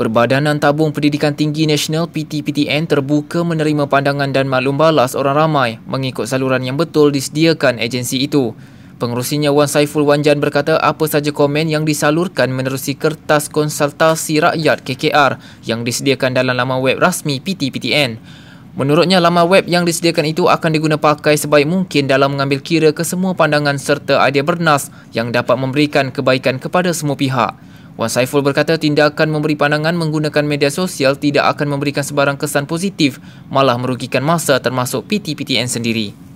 Perbadanan Tabung Pendidikan Tinggi Nasional PTPTN terbuka menerima pandangan dan maklum balas orang ramai mengikut saluran yang betul disediakan agensi itu. Pengurusinya Wan Saiful Wanjan berkata apa saja komen yang disalurkan menerusi kertas konsultasi rakyat KKR yang disediakan dalam laman web rasmi PTPTN. Menurutnya, laman web yang disediakan itu akan diguna pakai sebaik mungkin dalam mengambil kira kesemua pandangan serta idea bernas yang dapat memberikan kebaikan kepada semua pihak. Wan Saiful berkata tindakan memberi pandangan menggunakan media sosial tidak akan memberikan sebarang kesan positif, malah merugikan masa termasuk PTPTN sendiri.